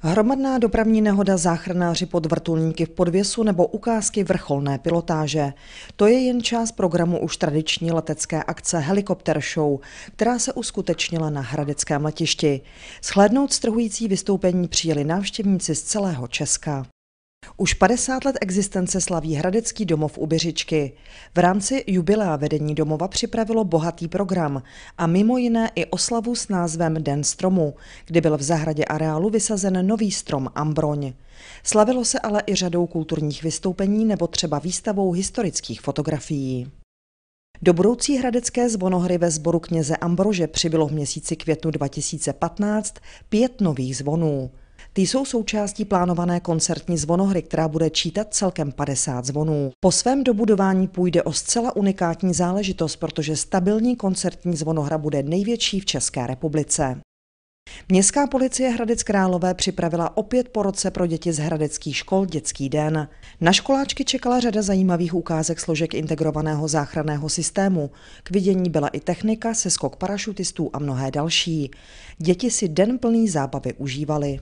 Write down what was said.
Hromadná dopravní nehoda záchranáři pod vrtulníky v podvěsu nebo ukázky vrcholné pilotáže. To je jen část programu už tradiční letecké akce Helikopter Show, která se uskutečnila na Hradeckém letišti. Shlédnout strhující vystoupení přijeli návštěvníci z celého Česka. Už 50 let existence slaví Hradecký domov u Běřičky. V rámci jubilea vedení domova připravilo bohatý program a mimo jiné i oslavu s názvem Den stromu, kdy byl v zahradě areálu vysazen nový strom Ambroň. Slavilo se ale i řadou kulturních vystoupení nebo třeba výstavou historických fotografií. Do budoucí hradecké zvonohry ve sboru kněze Ambrože přibylo v měsíci květnu 2015 pět nových zvonů. Ty jsou součástí plánované koncertní zvonohry, která bude čítat celkem 50 zvonů. Po svém dobudování půjde o zcela unikátní záležitost, protože stabilní koncertní zvonohra bude největší v České republice. Městská policie Hradec Králové připravila opět po roce pro děti z hradeckých škol Dětský den. Na školáčky čekala řada zajímavých ukázek složek integrovaného záchranného systému. K vidění byla i technika, seskok parašutistů a mnohé další. Děti si den plný zábavy užívali.